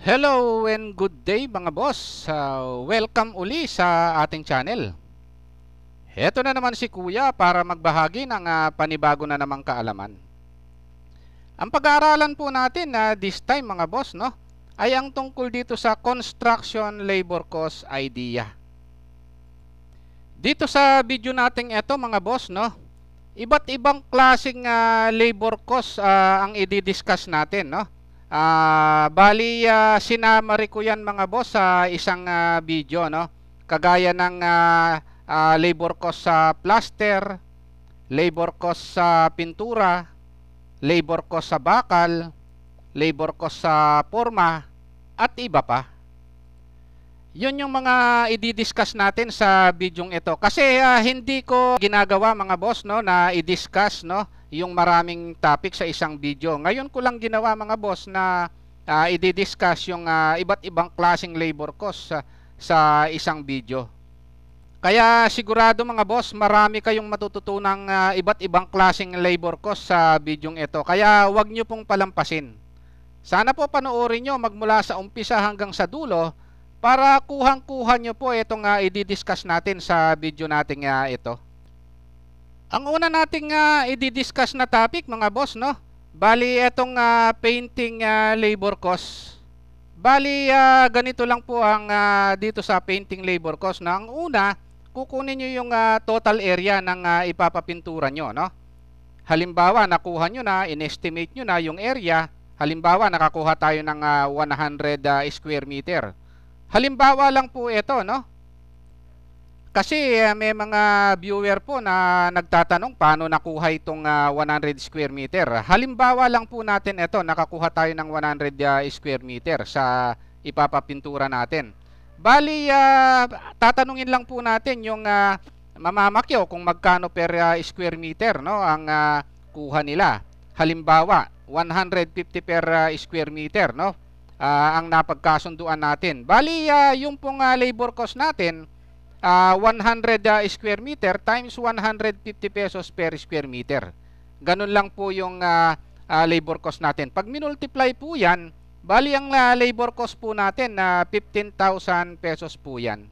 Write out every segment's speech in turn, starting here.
Hello and good day mga boss. Uh, welcome uli sa ating channel. Heto na naman si Kuya para magbahagi ng uh, panibago na namang kaalaman. Ang pag-aaralan po natin na uh, this time mga boss no ay ang tungkol dito sa construction labor cost idea. Dito sa video nating ito mga boss no iba't ibang klaseng uh, labor cost uh, ang i-discuss natin no. Uh, bali, uh, sinamari ko yan mga boss sa uh, isang uh, video, no? Kagaya ng uh, uh, labor cost sa plaster, labor cost sa pintura, labor cost sa bakal, labor cost sa forma, at iba pa. Yun yung mga i-discuss natin sa bidyong ito. Kasi uh, hindi ko ginagawa mga boss no na i-discuss no yung maraming topic sa isang video. Ngayon ko lang ginawa mga boss na uh, i-discuss yung uh, iba't ibang klasing labor cost sa, sa isang video. Kaya sigurado mga boss, marami kayong matututunang uh, iba't ibang klasing labor cost sa bidyong ito. Kaya huwag nyo pong palampasin. Sana po panoorin nyo magmula sa umpisa hanggang sa dulo para kuhang-kuha nyo po itong uh, i-discuss natin sa video nating uh, ito. Ang una nating uh, i-discuss na topic mga boss no. Bali itong uh, ah, painting uh, labor cost. Bali uh, ganito lang po ang uh, dito sa painting labor cost na ang una kukunin niyo yung uh, total area ng uh, ipapapintura niyo no. Halimbawa nakuha niyo na inestimate niyo na yung area. Halimbawa nakakuha tayo ng uh, 100 uh, square meter. Halimbawa lang po ito no kasi uh, may mga viewer po na nagtatanong paano nakuha itong uh, ah, 100 square meter. Halimbawa lang po natin ito, nakakuha tayo ng 100 uh, ah, square meter sa ipapapintura natin. Bali, uh, tatanungin lang po natin yung uh, mamamakyo kung magkano per uh, square meter no, ang uh, kuha nila. Halimbawa, 150 per uh, square meter no, uh, ang napagkasunduan natin. Bali, uh, yung pong uh, labor cost natin, uh, 100 uh, square meter times 150 pesos per square meter. Ganun lang po yung uh, uh, labor cost natin. Pag minultiply po yan, bali ang uh, labor cost po natin na uh, 15,000 pesos po yan.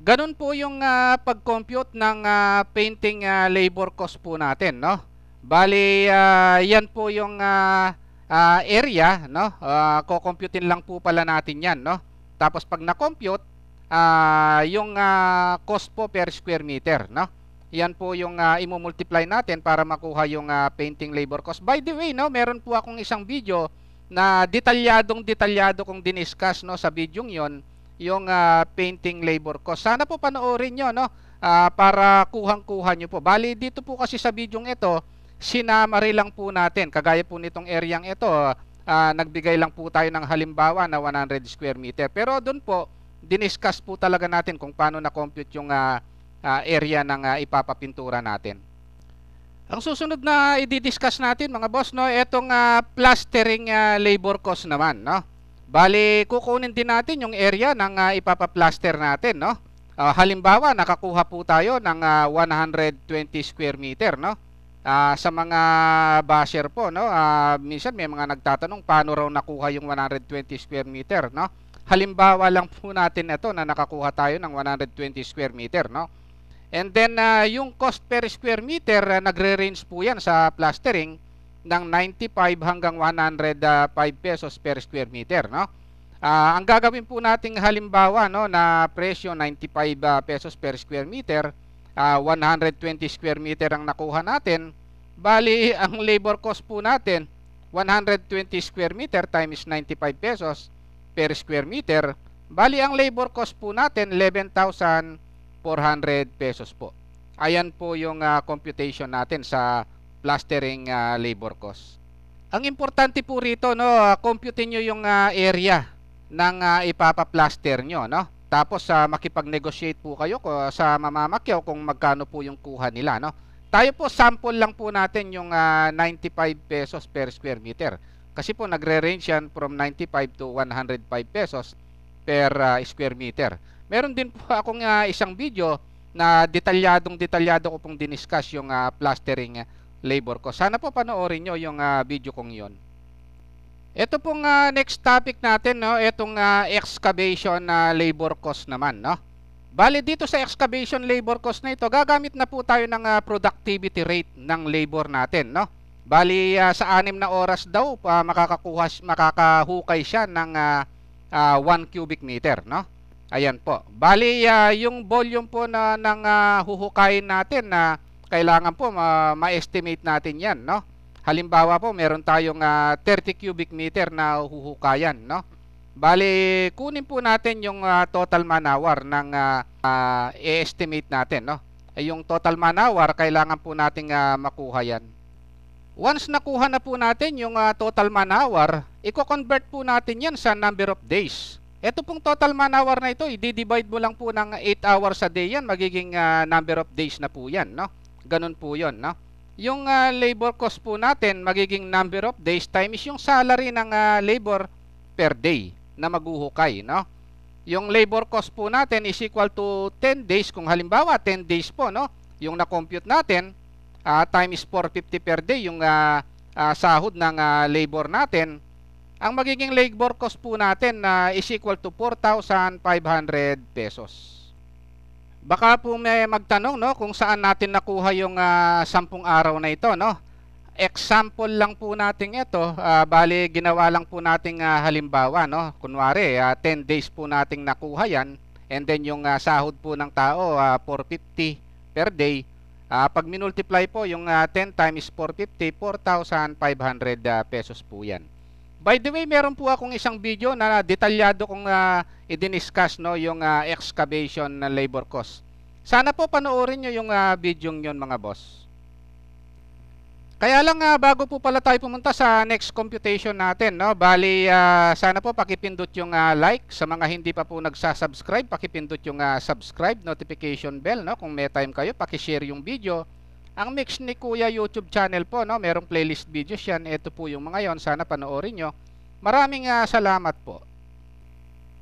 Ganun po yung uh, pag-compute ng uh, painting uh, labor cost po natin, no? Bali, uh, yan po yung uh, uh, area, no? Uh, kukomputin lang po pala natin yan, no? Tapos pag na-compute, uh, yung uh, cost po per square meter, no? Yan po yung uh, ah, i-multiply natin para makuha yung uh, painting labor cost. By the way, no, meron po akong isang video na detalyadong detalyado kong diniskas no sa video yon yung uh, painting labor cost. Sana po panoorin niyo no uh, para kuhang-kuha niyo po. Bali dito po kasi sa video ito, sinamari lang po natin. Kagaya po nitong areang ito, uh, nagbigay lang po tayo ng halimbawa na 100 square meter. Pero doon po diniscuss po talaga natin kung paano na-compute yung uh, uh, area ng uh, ipapapintura natin. Ang susunod na i-discuss natin mga boss no, etong uh, plastering uh, labor cost naman no. Bali kukunin din natin yung area ng uh, ipapa-plaster natin no. Uh, halimbawa nakakuha po tayo ng uh, 120 square meter no. Uh, sa mga basher po no, uh, minsan may mga nagtatanong paano raw nakuha yung 120 square meter no. Halimbawa lang po natin ito na nakakuha tayo ng 120 square meter, no? And then, uh, yung cost per square meter, uh, nagre-range po yan sa plastering ng 95 hanggang 105 pesos per square meter, no? Uh, ang gagawin po nating halimbawa, no, na presyo 95 pesos per square meter, uh, 120 square meter ang nakuha natin, bali, ang labor cost po natin, 120 square meter times 95 pesos, per square meter. Bali, ang labor cost po natin, 11,400 pesos po. Ayan po yung uh, computation natin sa plastering uh, labor cost. Ang importante po rito, no, ah, compute nyo yung uh, area ng uh, ipapa-plaster nyo, no? Tapos uh, makipag-negotiate po kayo ko, sa mamamakyaw kung magkano po yung kuha nila, no? Tayo po sample lang po natin yung uh, 95 pesos per square meter. Kasi po nagre-range yan from 95 to 105 pesos per uh, square meter. Meron din po akong uh, isang video na detalyadong detalyado ko pong diniscuss yung uh, plastering uh, labor ko. Sana po panoorin nyo yung uh, video kong yon. Ito pong uh, next topic natin, no? itong uh, excavation na uh, labor cost naman. No? Bali dito sa excavation labor cost na ito, gagamit na po tayo ng uh, productivity rate ng labor natin. No? Bali uh, sa anim na oras daw uh, makakakuha makakahukay siya ng uh, uh, 1 cubic meter, no? Ayan po. Bali uh, yung volume po na ng uh, huhukayin natin na uh, kailangan po uh, ma-estimate natin 'yan, no? Halimbawa po, meron tayong uh, 30 cubic meter na huhukayan, no? Bali kunin po natin yung uh, total manawar ng uh, uh, i-estimate natin, no? Ay eh, yung total manawar kailangan po nating uh, makuha 'yan. Once nakuha na po natin yung uh, total man hour, i-convert po natin yan sa number of days. Ito pong total man hour na ito, i-divide mo lang po ng 8 hours sa day yan, magiging uh, number of days na po yan, no? Ganun po yon no? Yung uh, labor cost po natin, magiging number of days times yung salary ng uh, labor per day na maghuhukay, no? Yung labor cost po natin is equal to 10 days. Kung halimbawa, 10 days po, no? Yung na-compute natin, uh, times 450 per day yung uh, uh, sahod ng uh, labor natin, ang magiging labor cost po natin na uh, is equal to 4,500 pesos. Baka po may magtanong no kung saan natin nakuha yung uh, 10 araw na ito no. Example lang po natin ito, uh, bali ginawa lang po nating uh, halimbawa no. Kunwari uh, 10 days po nating nakuha yan and then yung uh, sahod po ng tao uh, 450 per day Uh, pag minultiply po, yung uh, ah, 10 times 450, 4,500 uh, pesos po yan. By the way, meron po akong isang video na detalyado kong uh, ah, i no, yung uh, excavation labor cost. Sana po panoorin nyo yung uh, video nyo mga boss. Kaya lang uh, bago po pala tayo pumunta sa next computation natin, no? Bali uh, sana po paki-pindot yung uh, like sa mga hindi pa po nagsa-subscribe, paki-pindot yung uh, subscribe notification bell, no? Kung may time kayo, paki-share yung video. Ang mix ni Kuya YouTube channel po, no? Merong playlist videos 'yan. Ito po yung mga 'yon, sana panoorin nyo. Maraming uh, salamat po.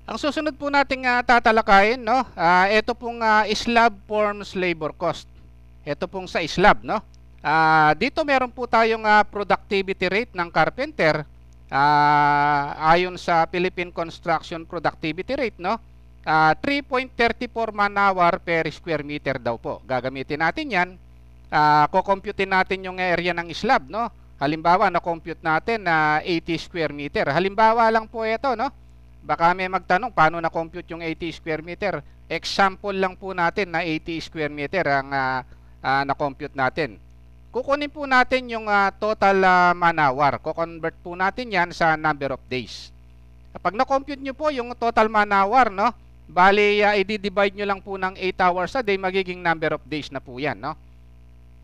Ang susunod po nating uh, tatalakayin, no? Uh, ito pong uh, Slab Forms Labor Cost. Ito pong sa Slab, no? Uh, dito meron po tayong uh, productivity rate ng carpenter uh, ayon sa Philippine Construction Productivity Rate no. Uh, 3.34 man hour per square meter daw po. Gagamitin natin 'yan. Uh, ko-compute natin yung area ng slab no. Halimbawa na-compute natin na uh, 80 square meter. Halimbawa lang po ito no. Baka may magtanong paano na-compute yung 80 square meter. Example lang po natin na 80 square meter ang uh, uh, na-compute natin. Kukunin po natin yung uh, total uh, ah, man hour. Kukonvert po natin yan sa number of days. Kapag na-compute nyo po yung total man hour, no? Bali, uh, ah, i-divide nyo lang po ng 8 hours a day, magiging number of days na po yan, no?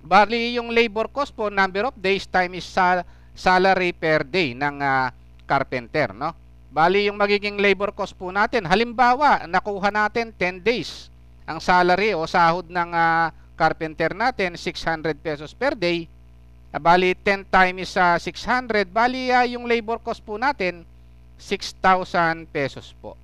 Bali, yung labor cost po, number of days times sal salary per day ng uh, carpenter, no? Bali, yung magiging labor cost po natin, halimbawa, nakuha natin 10 days ang salary o sahod ng uh, carpenter natin, 600 pesos per day. Ah, bali, 10 times sa uh, 600. Bali, uh, yung labor cost po natin, 6,000 pesos po.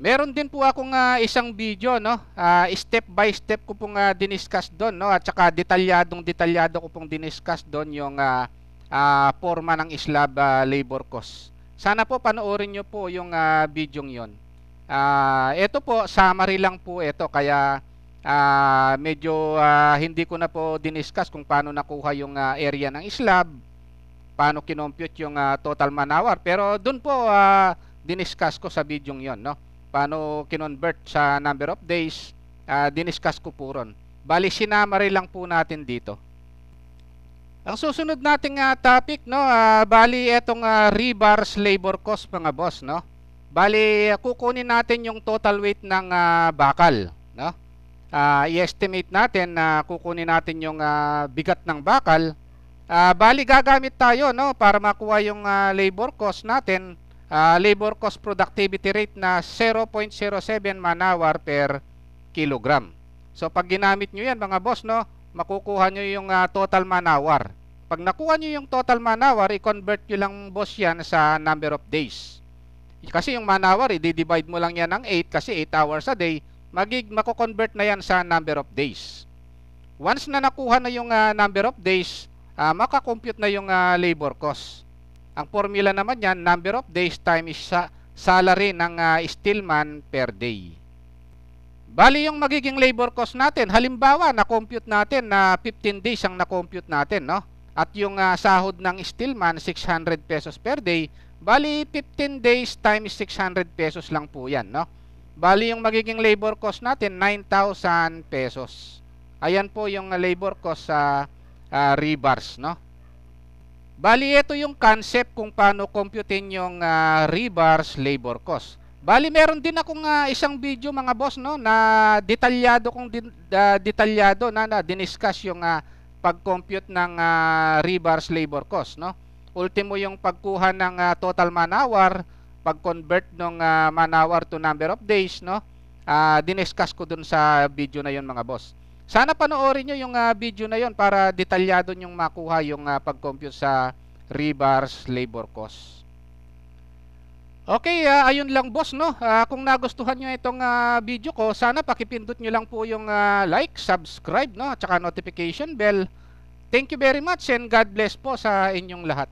Meron din po akong uh, isang video, no? Uh, step by step ko pong uh, diniscuss doon, no? At saka detalyadong detalyado ko pong diniscuss doon yung uh, uh, forma ng Slab uh, labor cost. Sana po panoorin nyo po yung uh, video yon. Uh, ito po, summary lang po ito. Kaya uh, medyo uh, hindi ko na po diniscuss kung paano nakuha yung uh, area ng slab, paano kinompute yung uh, total manawar. Pero doon po uh, diniscuss ko sa video yon, no? Paano kinonvert sa number of days, uh, diniscuss ko po ron. Bali, sinamari lang po natin dito. Ang susunod nating uh, topic, no, uh, bali etong uh, rebars labor cost mga boss, no? Bali, kukunin natin yung total weight ng uh, bakal uh, i-estimate natin na uh, kukunin natin yung uh, bigat ng bakal uh, bali gagamit tayo no para makuha yung uh, labor cost natin uh, labor cost productivity rate na 0.07 man hour per kilogram so pag ginamit nyo yan mga boss no makukuha nyo yung uh, total man hour pag nakuha nyo yung total man hour i-convert nyo lang boss yan sa number of days kasi yung man hour i-divide mo lang yan ng 8 kasi 8 hours a day magig mako-convert na yan sa number of days. Once na nakuha na yung uh, number of days, uh, makakompute na yung uh, labor cost. Ang formula naman yan, number of days times sa salary ng uh, stillman per day. Bali yung magiging labor cost natin, halimbawa na-compute natin na 15 days ang na-compute natin, no? At yung uh, sahod ng steelman 600 pesos per day, bali 15 days times 600 pesos lang po 'yan, no? Bali, yung magiging labor cost natin, 9,000 pesos. Ayan po yung labor cost sa uh, rebars, no? Bali, ito yung concept kung paano computein yung uh, rebars labor cost. Bali, meron din akong uh, isang video mga boss, no? Na detalyado kong din, uh, detalyado na, na diniscuss yung uh, pag-compute ng uh, rebars labor cost, no? Ultimo yung pagkuha ng uh, total man hour, pag-convert ng uh, ah, man hour to number of days, no? Uh, diniscuss ko dun sa video na yon mga boss. Sana panoorin nyo yung uh, video na yon para detalyado nyo makuha yung uh, pag-compute sa rebars labor cost. Okay, uh, ayun lang boss no. Uh, kung nagustuhan niyo itong uh, video ko, sana pakipindot niyo lang po yung uh, like, subscribe no, at saka notification bell. Thank you very much and God bless po sa inyong lahat.